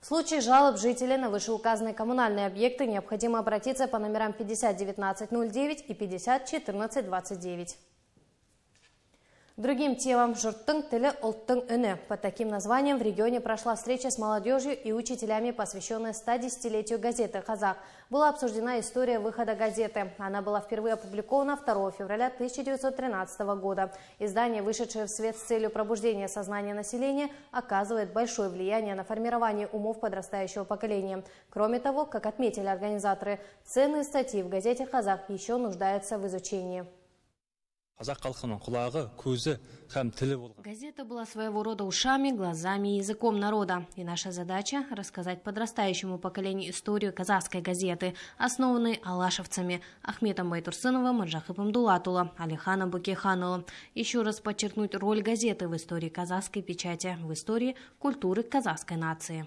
В случае жалоб жителей на вышеуказанные коммунальные объекты необходимо обратиться по номерам 501909 и 501429. Другим темам – журттың тылы, улттың үні. Под таким названием в регионе прошла встреча с молодежью и учителями, посвященная 110-летию газеты «Казах». Была обсуждена история выхода газеты. Она была впервые опубликована 2 февраля 1913 года. Издание, вышедшее в свет с целью пробуждения сознания населения, оказывает большое влияние на формирование умов подрастающего поколения. Кроме того, как отметили организаторы, ценные статьи в газете «Казах» еще нуждаются в изучении газета была своего рода ушами глазами и языком народа и наша задача рассказать подрастающему поколению историю казахской газеты основанной алашевцами ахметом байтурсыновым ржахыпом дулатула алиханом букехановым еще раз подчеркнуть роль газеты в истории казахской печати в истории культуры казахской нации